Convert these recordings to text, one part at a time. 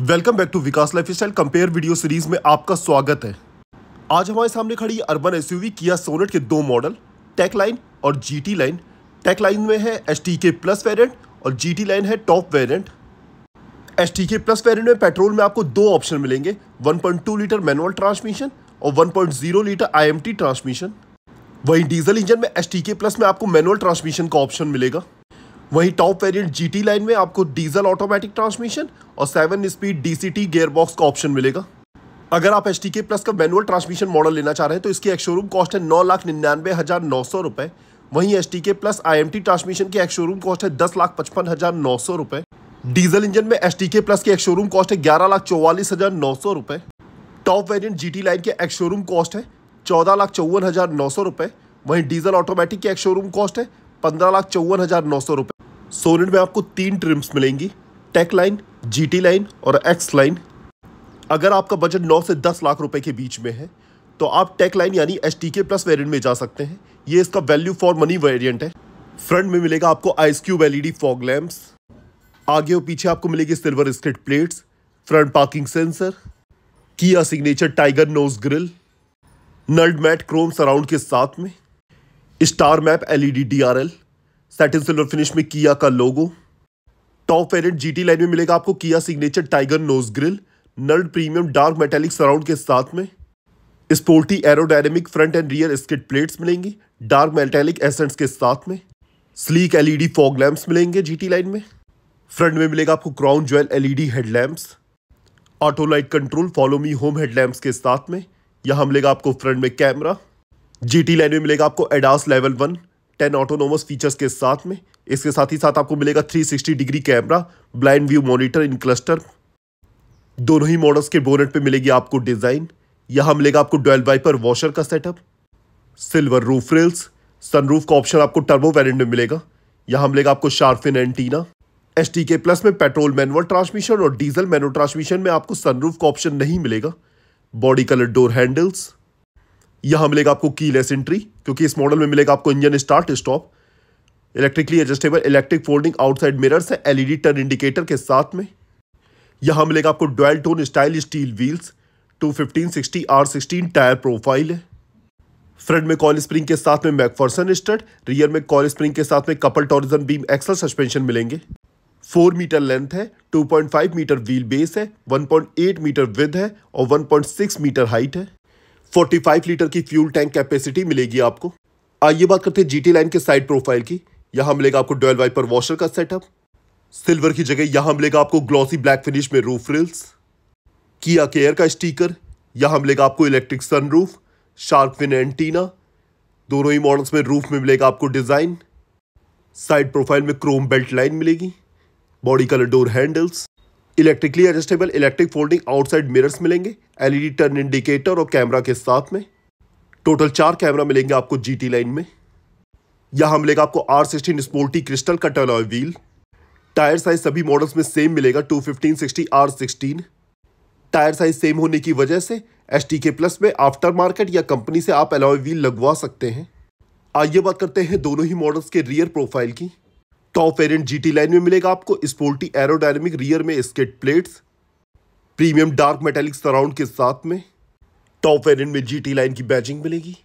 welcome back to Vikas lifestyle compare video series में आपका स्वागत है आज हमारे सामने खड़ी अर्बन एसयूवी किया सोनेट के दो मॉडल टेक लाइन और जीटी लाइन टेक लाइन में है S T K plus variant और जीटी लाइन है top variant S T K plus variant में पेट्रोल में आपको दो ऑप्शन मिलेंगे टू लीटर मैनुअल ट्रांसमिशन और जीरो लीटर टी ट्रांसमिशन वहीं डीजल इंजन में एस टी के प्लस में आपको मैनुअल ट्रांसमिशन का ऑप्शन मिलेगा वहीं टॉप वेरिएंट जीटी लाइन में आपको डीजल ऑटोमेटिक ट्रांसमिशन और सेवन स्पीड डीसीटी गियरबॉक्स का ऑप्शन मिलेगा अगर आप एच के प्लस का मैनुअल ट्रांसमिशन मॉडल लेना चाह रहे हैं तो इसकी शोरूम कॉस्ट है नौ लाख निन्यानवे हज़ार नौ सौ रुपए वहीं H K plus I transmission की शोरूम कॉस्ट है दस लाख पचपन हज़ार नौ सौ रुपए डीजल इंजन में एच के प्लस की शोरूम कॉस्ट है ग्यारह लाख चौवालीस हज़ार नौ सौ रुपए टॉप वेरियंट जी लाइन एक एक्शोरूम कॉस्ट है चौदह लाख चौवन हज़ार नौ सौ रुपए वहीं डीजल ऑटोमेटिक की शोरूम कॉस्ट है पंद्रह लाख चौवन हज़ार नौ सौ रुपये सोनेट में आपको तीन ट्रिम्स मिलेंगी टेक लाइन जीटी लाइन और एक्स लाइन अगर आपका बजट नौ से दस लाख रुपए के बीच में है तो आप टेक लाइन यानी H T K plus variant में जा सकते हैं ये इसका वैल्यू फॉर मनी वेरियंट है फ्रंट में मिलेगा आपको ice cube D fog lamps आगे और पीछे आपको मिलेगी silver skirt plates front parking sensor Kia signature tiger nose grille knurled matte chrome surround के साथ में star map LED DRL satin silver finish में किया का logo top G GT line में मिलेगा आपको Kia signature tiger nose grille knurled premium dark metallic surround के साथ में sporty aerodynamic front and rear skid plates मिलेंगी डार्क मेटेलिक एसेंट्स के साथ में स्लीक एलईडी फॉग लैम्प्स मिलेंगे जीटी लाइन में फ्रंट में मिलेगा आपको crown jewel LED headlamps auto light control follow me home headlamps के साथ में यहाँ मिलेगा आपको फ्रंट में कैमरा जी टी लाइन में मिलेगा आपको ADAS level one ten autonomous features के साथ में इसके साथ ही साथ आपको मिलेगा 360 degree camera blind view monitor in cluster दोनों ही मॉडल्स के बोनेट पे मिलेगी आपको डिज़ाइन यहाँ मिलेगा आपको डोल वाइपर वॉशर का setup silver roof sun sunroof का ऑप्शन आपको टर्बो वेरेंट में मिलेगा यहाँ मिलेगा आपको shark fin antenna S T K plus में पेट्रोल मैनुअल ट्रांसमिशन और डीजल मैनुअल ट्रांसमिशन में आपको सनरूफ का ऑप्शन नहीं मिलेगा बॉडी कलर डोर हैंडल्स यहां मिलेगा आपको की लेस एंट्री क्योंकि इस मॉडल में मिलेगा आपको engine start stop electrically adjustable electric folding outside mirrors है एलईडी टर्न इंडिकेटर के साथ में यहां मिलेगा आपको dual tone style steel wheels two fifteen sixty R sixteen tyre profile है फ्रंट में कॉल स्प्रिंग के साथ में मैकफर्सन स्टड रियर में कॉल स्प्रिंग के साथ में couple torsion beam axle suspension मिलेंगे फोर मीटर लेंथ है 2.5 मीटर व्हील बेस है 1.8 मीटर विद है और 1.6 मीटर हाइट है 45 लीटर की फ्यूल टैंक कैपेसिटी मिलेगी आपको आइए बात करते हैं जीटी लाइन के साइड प्रोफाइल की यहां मिलेगा आपको डोल वाइपर वॉशर का सेटअप सिल्वर की जगह यहां मिलेगा आपको ग्लॉसी ब्लैक फिनिश में रूफ रिल्स किया केयर का स्टीकर यहां मिलेगा आपको electric sunroof shark fin antenna दोनों ही मॉडल्स में रूफ में मिलेगा आपको डिज़ाइन साइड प्रोफाइल में क्रोम बेल्ट लाइन मिलेगी body colour door handles electrically adjustable electric folding outside mirrors मिलेंगे एलईडी टर्न इंडिकेटर और कैमरा के साथ में टोटल चार कैमरा मिलेंगे आपको जीटी लाइन में यहाँ मिलेगा आपको आर सिक्सटीन स्पोर्टी क्रिस्टल का टर्न व्हील टायर साइज सभी मॉडल्स में सेम मिलेगा two fifteen sixty R sixteen tyre size same होने की वजह से एस टी के प्लस में आफ्टर मार्केट या कंपनी से आप एलॉय व्हील लगवा सकते हैं आइए बात करते हैं दोनों ही मॉडल्स के रियर प्रोफाइल की टॉप वेरिएंट जीटी लाइन में मिलेगा आपको स्पोर्टी एरोडायनेमिक रियर में skid plates premium dark metallic surround के साथ में टॉप वेरिएंट में जीटी लाइन की बैजिंग मिलेगी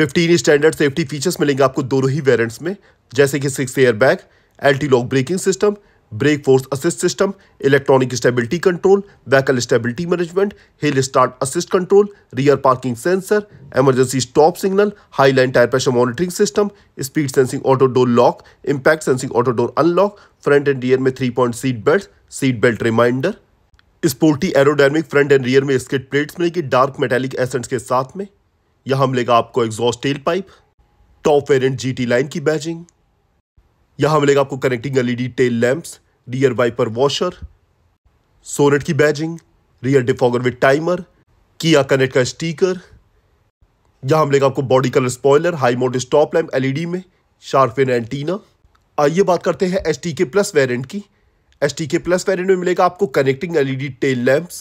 15 स्टैंडर्ड सेफ्टी फीचर्स मिलेंगे आपको दोनों ही वेरिएंट्स में जैसे कि six air bag anti lock braking system brake force assist system electronic stability control vehicle stability management hill start assist control rear parking sensor emergency stop signal high line tyre pressure monitoring system speed sensing auto door lock impact sensing auto door unlock front and rear में three point seat belt seat belt reminder sporty aerodynamic front and rear में skid plates मिलेगी dark metallic accents के साथ में यह मिलेगा आपको exhaust tail pipe top variant G T line की बैजिंग यहाँ मिलेगा आपको connecting LED tail lamps rear wiper washer Sonet की badging rear defogger with timer Kia connect का स्टीकर यहाँ मिलेगा आपको body colour spoiler high mount stop lamp LED में शार्फिन एंटीना आइए बात करते हैं S T K plus variant की S T K plus variant में मिलेगा आपको connecting LED tail lamps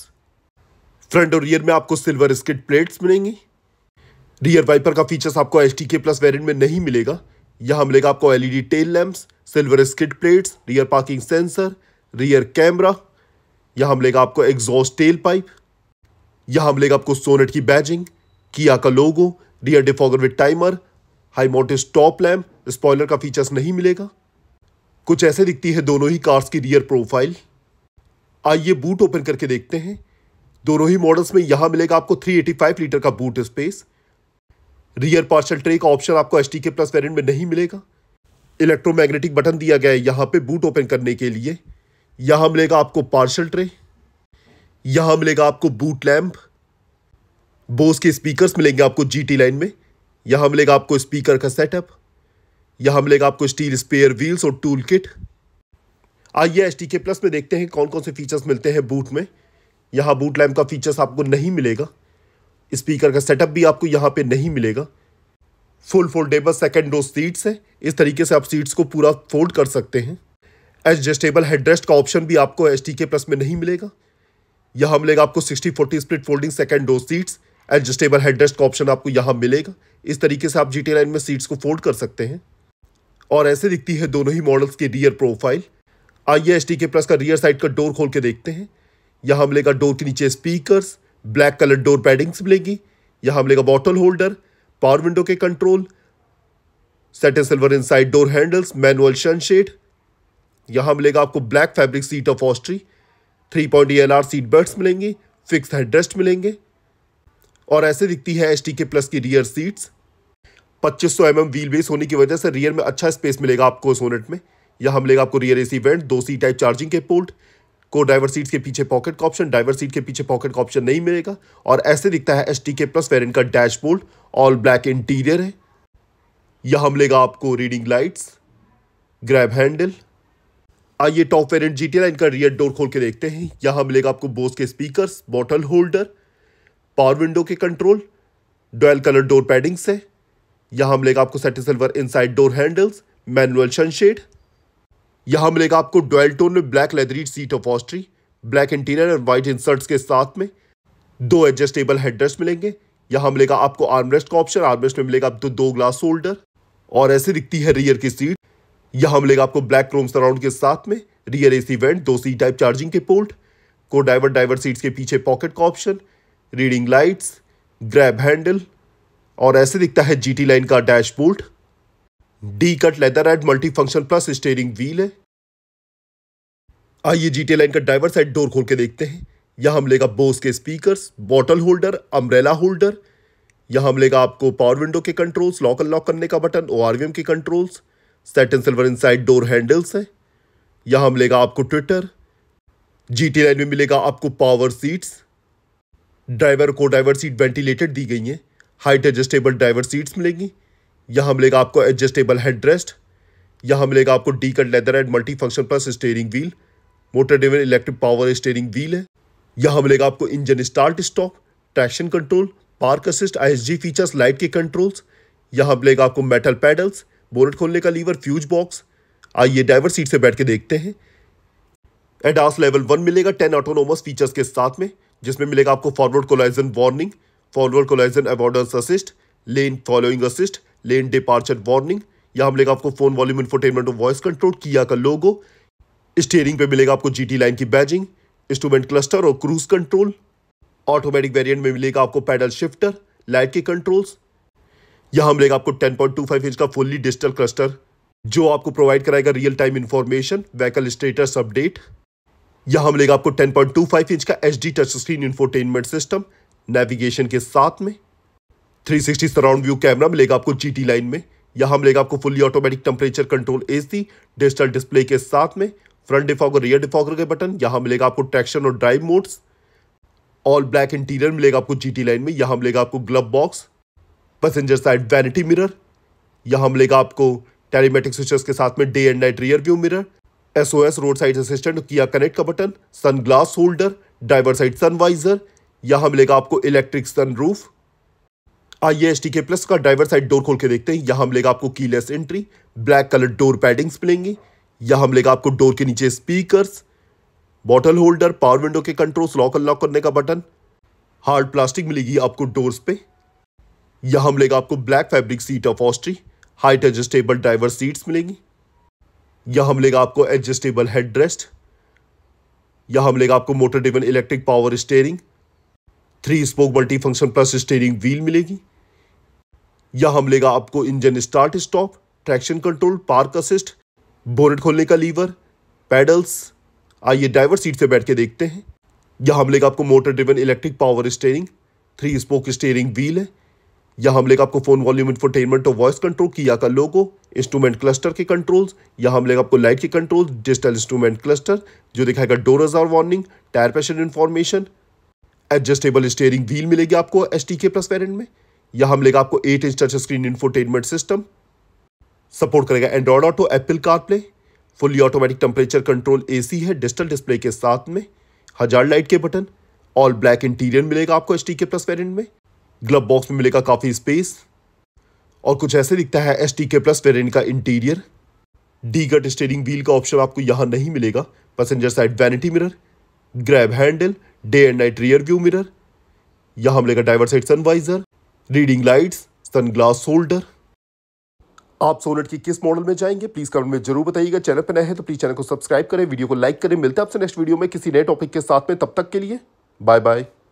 front और रियर में आपको सिल्वर स्किट प्लेट्स मिलेंगी रियर वाइपर का फीचर्स आपको S T K plus variant में नहीं मिलेगा यहां मिलेगा आपको LED tail lamps silver skid plates rear parking sensor rear camera यहां मिलेगा आपको एग्जॉस्ट टेल पाइप यहां मिलेगा आपको सोनेट की बैजिंग किया का logo rear defogger with timer high mount top lamp spoiler का फीचर्स नहीं मिलेगा कुछ ऐसे दिखती है दोनों ही कार्स की रियर प्रोफाइल आइए बूट ओपन करके देखते हैं दोनों ही मॉडल्स में यहां मिलेगा आपको 385 लीटर का boot space rear parcel tray का ऑप्शन आपको S T K plus variant में नहीं मिलेगा इलेक्ट्रोमैग्नेटिक बटन दिया गया है यहाँ पे बूट ओपन करने के लिए यहाँ मिलेगा आपको पार्सल ट्रे यहाँ मिलेगा आपको बूट लैम्प बोस के स्पीकर्स मिलेंगे आपको जीटी लाइन में यहाँ मिलेगा आपको स्पीकर का सेटअप यहाँ मिलेगा आपको स्टील स्पेयर व्हील्स और टूल किट आइए एस के प्लस में देखते हैं कौन कौन से फीचर्स मिलते हैं बूट में यहाँ बूट लैम्प का फीचर्स आपको नहीं मिलेगा स्पीकर का सेटअप भी आपको यहाँ पे नहीं मिलेगा full foldable second row seats है इस तरीके से आप सीट्स को पूरा फोल्ड कर सकते हैं एडजस्टेबल हेडरेस्ट का ऑप्शन भी आपको एच के प्लस में नहीं मिलेगा यहाँ मिलेगा आपको sixty forty split folding second row seats adjustable headrest का ऑप्शन आपको यहाँ मिलेगा इस तरीके से आप जी लाइन में सीट्स को फोल्ड कर सकते हैं और ऐसे दिखती है दोनों ही मॉडल्स की रियर प्रोफाइल आइए एच के प्लस का रियर साइड का डोर खोल के देखते हैं यहाँ मिलेगा डोर के नीचे speakers black colour door paddings मिलेगी यहाँ मिलेगा बॉटल होल्डर पावर विंडो के control and silver inside door handles manual sunshade यहाँ मिलेगा आपको black fabric seat upholstery three point E L R seat belt मिलेंगे फिक्स हेडरेस्ट मिलेंगे और ऐसे दिखती है एस टी के प्लस की रियर सीट्स 2500 सौ mm व्हील बेस होने की वजह से रियर में अच्छा स्पेस मिलेगा आपको सोनेट में यहाँ मिलेगा आपको रियर एसी वेंट दो सी टाइप चार्जिंग के पोर्ट को ड्राइवर सीट के पीछे पॉकेट का ऑप्शन ड्राइवर सीट के पीछे पॉकेट का ऑप्शन नहीं मिलेगा और ऐसे दिखता है S T K plus variant का डैशबोर्ड ऑल ब्लैक इंटीरियर है यह मिलेगा आपको रीडिंग लाइट्स ग्रैब हैंडल आइए top variant G T rear door खोल के देखते हैं यहां मिलेगा आपको बोस के speakers bottle holder power window के control dual colour door paddings है यहाँ मिलेगा आपको satin silver inside door handles manual sunshade यहां मिलेगा आपको डोएल्टोन में black leathery seat upholstery black interior और व्हाइट इंसर्ट्स के साथ में दो एडजस्टेबल हेडरेस्ट मिलेंगे यहां मिलेगा आपको आर्मरेस्ट का ऑप्शन आर्मरेस्ट में मिलेगा आपको दो ग्लास होल्डर और ऐसे दिखती है रियर की सीट यहां मिलेगा आपको ब्लैक क्रोम सराउंड के साथ में रियर एसी वेंट दो सी टाइप चार्जिंग के पोल्ट को डाइवर डाइवर सीट्स के पीछे पॉकेट का option reading lights grab handle और ऐसे दिखता है जीटी लाइन का dashboard D cut leather and multi function plus steering wheel है आइए जीटी लाइन का ड्राइवर साइड डोर खोल के देखते हैं यहां मिलेगा बोस के speakers bottle holder umbrella holder यहां मिलेगा आपको पावर विंडो के कंट्रोल्स लॉक अनलॉक करने का बटन ओ के controls set and silver inside door handles है यहां मिलेगा आपको ट्विटर जी टी लाइन में मिलेगा आपको पावर सीट्स ड्राइवर को ड्राइवर सीट वेंटिलेटेड दी गई हैं हाइट एडजस्टेबल ड्राइवर सीट्स मिलेंगी यहाँ मिलेगा आपको एडजस्टेबल हेड रेस्ट यहाँ मिलेगा आपको D cut leather and multi function plus steering wheel motor driven electric power steering wheel है यहाँ मिलेगा आपको engine start stop traction control park assist आई फीचर्स लाइट के कंट्रोल्स यहाँ मिलेगा आपको मेटल पैडल्स बोलेट खोलने का लीवर फ्यूज बॉक्स आइए ड्राइवर सीट से बैठ के देखते हैं एडास लेवल वन मिलेगा टेन ऑटोनोमस फीचर्स के साथ में जिसमें मिलेगा आपको forward collision warning forward collision अबॉर्डर्स assist lane following assist lane departure warning यहाँ मिलेगा आपको फोन वॉल्यूम इन्फोटेनमेंट और वॉइस कंट्रोल किया का लोगो स्टेयरिंग पे मिलेगा आपको जीटी लाइन की बैजिंग इंस्ट्रूमेंट क्लस्टर और क्रूज कंट्रोल ऑटोमेटिक वेरिएंट में मिलेगा आपको पैडल शिफ्टर लाइट के कंट्रोल्स यहाँ मिलेगा आपको 10.25 इंच का फुल्ली डिजिटल क्लस्टर जो आपको प्रोवाइड कराएगा real time information vehicle status update यहाँ मिलेगा आपको 10.25 इंच का H touch screen infotainment system navigation के साथ में three sixty surround view camera मिलेगा आपको जी टी लाइन में यहाँ मिलेगा आपको फुली ऑटोमेटिक टेम्परेचर कंट्रोल सी डिजिटल डिस्प्ले के साथ में फ्रंट डिफॉगर रियर डिफॉगर के बटन यहाँ मिलेगा आपको ट्रैक्शन और drive modes all black interior मिलेगा आपको जी टी लाइन में यहाँ मिलेगा आपको glove box passenger side vanity mirror यहाँ मिलेगा आपको टेलीमेटिक स्विचेस के साथ में day and night rear view mirror S roadside assistant Kia connect का button sunglass holder driver side sun visor यहाँ मिलेगा आपको इलेक्ट्रिक सन रूफ आइए टी के प्लस का ड्राइवर साइड डोर खोल के देखते हैं यहाँ मिलेगा आपको keyless entry black colour door paddings मिलेंगी यहाँ मिलेगा आपको डोर के नीचे speakers bottle holder power window के कंट्रोल्स लॉक अनलॉक करने का बटन हार्ड प्लास्टिक मिलेगी आपको डोर्स पे यहाँ मिलेगा आपको black fabric seat upholstery height adjustable driver seats मिलेंगी यहां मिलेगा आपको एडजस्टेबल हेड रेस्ट यहाँ मिलेगा आपको motor driven electric power steering three spoke multi function plus steering wheel मिलेगी यह हम लेगा आपको engine start stop traction control park assist bonnet खोलने का लीवर पैडल्स आइए ड्राइवर सीट से बैठ के देखते हैं यह हम लेगा आपको motor driven electric power steering three spoke steering wheel है यह हम लेगा आपको फ़ोन वॉल्यूम इन्फोटेनमेंट और वॉइस कंट्रोल किया का लोगो इंस्ट्रूमेंट क्लस्टर के कंट्रोल्स यह हम लेगा आपको लाइट के कंट्रोल डिजिटल इंस्ट्रूमेंट क्लस्टर जो दिखाएगा door ajar warning tyre pressure information adjustable steering wheel मिलेगी आपको S T K plus variant में यहां मिलेगा आपको eight inch touch screen infotainment system support करेगा Android auto Apple CarPlay fully automatic temperature control AC है डिजिटल डिस्प्ले के साथ में हजार लाइट के बटन ऑल ब्लैक इंटीरियर मिलेगा आपको एच के प्लस वेरियंट में ग्लब बॉक्स में मिलेगा काफ़ी स्पेस और कुछ ऐसे दिखता है टी के प्लस वेरियंट का interior D cut steering wheel का ऑप्शन आपको यहां नहीं मिलेगा passenger side vanity mirror grab handle day and night rear view mirror यहां मिलेगा driver side sun visor reading lights sunglass holder आप सोलट की किस मॉडल में जाएंगे प्लीज कमेंट में जरूर बताइएगा चैनल पर नए हैं तो प्लीज चैनल को सब्सक्राइब करें वीडियो को लाइक करें मिलते हैं आपसे नेक्स्ट वीडियो में किसी नए टॉपिक के साथ में तब तक के लिए बाय बाय